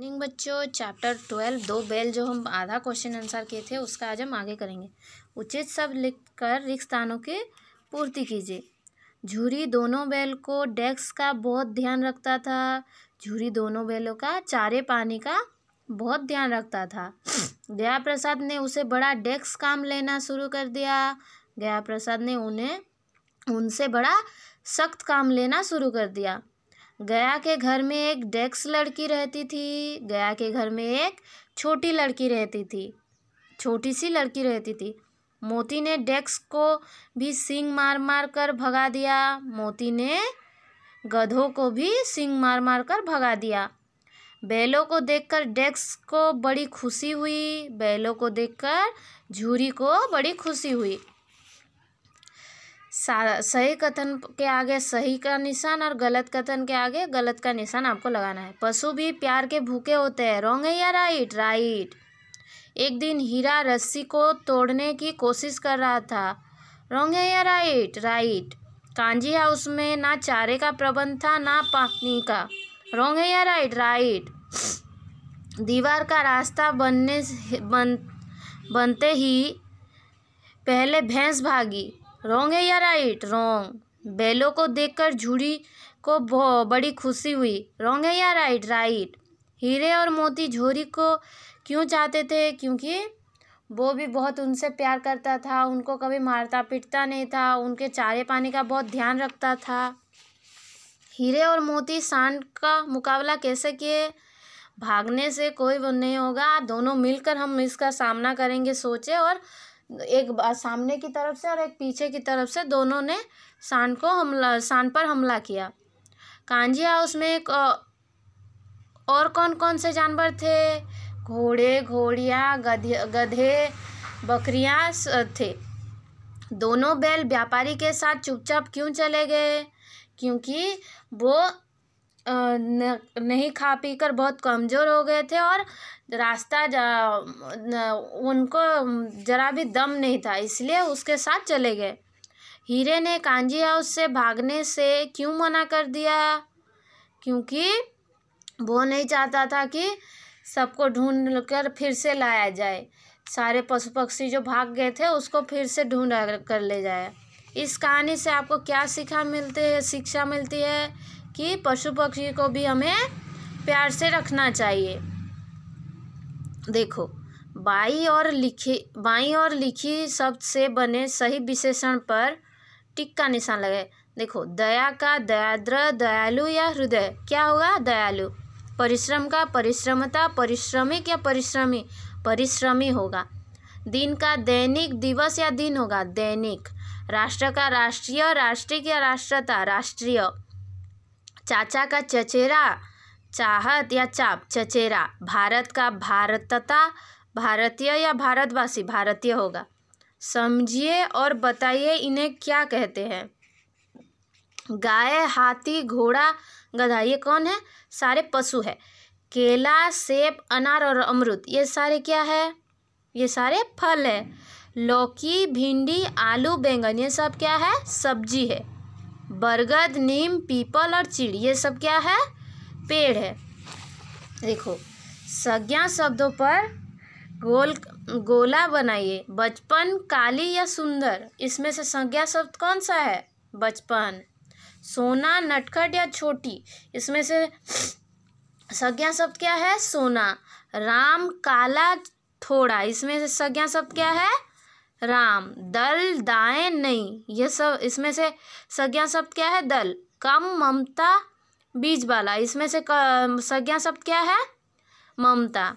morning बच्चों chapter twelve दो bell जो हम आधा क्वेश्चन आंसर किए थे उसका आज हम आगे करेंगे उचित सब लिखकर रिक्त स्थानों की पूर्ति कीजिए झूरी दोनों बैल को डेस्क का बहुत ध्यान रखता था झूरी दोनों बैलों का चारे पानी का बहुत ध्यान रखता था गया प्रसाद ने उसे बड़ा डेस्क काम लेना शुरू कर दिया गया प्रसाद ने उन्हें उनसे बड़ा सख्त काम लेना शुरू कर दिया गया के घर में एक डेक्स लड़की रहती थी गया के घर में एक छोटी लड़की रहती थी छोटी सी लड़की रहती थी मोती ने डेक्स को भी सिंग मार मार कर भगा दिया मोती ने गधों को भी सिंग मार मार कर भगा दिया बैलों को देखकर डेक्स को बड़ी खुशी हुई बैलों को देखकर झूरी को बड़ी खुशी हुई सही कथन के आगे सही का निशान और गलत कथन के आगे गलत का निशान आपको लगाना है पशु भी प्यार के भूखे होते हैं रॉन्ग है या राइट राइट एक दिन हीरा रस्सी को तोड़ने की कोशिश कर रहा था रॉन्ग है या राइट राइट कांजी हाउस में ना चारे का प्रबंध था ना पानी का रॉन्ग है या राइट राइट दीवार का रास्ता बनने बन बनते ही पहले भैंस भागी रोंग है या राइट रोंग बैलों को देखकर झूड़ी को बड़ी खुशी हुई रॉन्ग है या राइट राइट हीरे और मोती झोरी को क्यों चाहते थे क्योंकि वो भी बहुत उनसे प्यार करता था उनको कभी मारता पीटता नहीं था उनके चारे पानी का बहुत ध्यान रखता था हीरे और मोती सांड का मुकाबला कैसे किए भागने से कोई वो नहीं होगा दोनों मिलकर हम इसका सामना करेंगे सोचे और एक सामने की तरफ से और एक पीछे की तरफ से दोनों ने शान को हमला शान पर हमला किया कांजी हाउस में एक और कौन कौन से जानवर थे घोड़े घोड़िया गधे गधे बकरियाँ थे दोनों बैल व्यापारी के साथ चुपचाप क्यों चले गए क्योंकि वो नहीं खा पी कर बहुत कमज़ोर हो गए थे और रास्ता उनको ज़रा भी दम नहीं था इसलिए उसके साथ चले गए हीरे ने कांजी हाउस से भागने से क्यों मना कर दिया क्योंकि वो नहीं चाहता था कि सबको ढूंढ कर फिर से लाया जाए सारे पशु पक्षी जो भाग गए थे उसको फिर से ढूंढ कर ले जाए इस कहानी से आपको क्या सीखा मिलते है शिक्षा मिलती है कि पशु पक्षी को भी हमें प्यार से रखना चाहिए देखो बाई और लिखी बाई और लिखी शब्द से बने सही विशेषण पर टिक का निशान लगे देखो दया का दयाद्र दयालु या हृदय क्या होगा दयालु परिश्रम का परिश्रमता परिश्रमिक या परिश्रमी परिश्रमी होगा दिन का दैनिक दिवस या दिन होगा दैनिक राष्ट्र का राष्ट्रीय राष्ट्रिक या राष्ट्रता राष्ट्रीय चाचा का चचेरा चाहत या चाप चचेरा भारत का भारतता भारतीय या भारतवासी भारतीय होगा समझिए और बताइए इन्हें क्या कहते हैं गाय हाथी घोड़ा गधा ये कौन है सारे पशु है केला सेब अनार और अमरुद ये सारे क्या है ये सारे फल है लौकी भिंडी आलू बैंगन ये सब क्या है सब्जी है बरगद नीम पीपल और चिड़ी ये सब क्या है पेड़ है देखो संज्ञा शब्दों पर गोल गोला बनाइए बचपन काली या सुंदर इसमें से संज्ञा शब्द कौन सा है बचपन सोना नटखट या छोटी इसमें से संज्ञा शब्द क्या है सोना राम काला थोड़ा इसमें से संज्ञा शब्द क्या है राम दल दाएं नहीं यह सब इसमें से संज्ञा शब्द क्या है दल कम ममता बीज वाला इसमें से संज्ञा शब्द क्या है ममता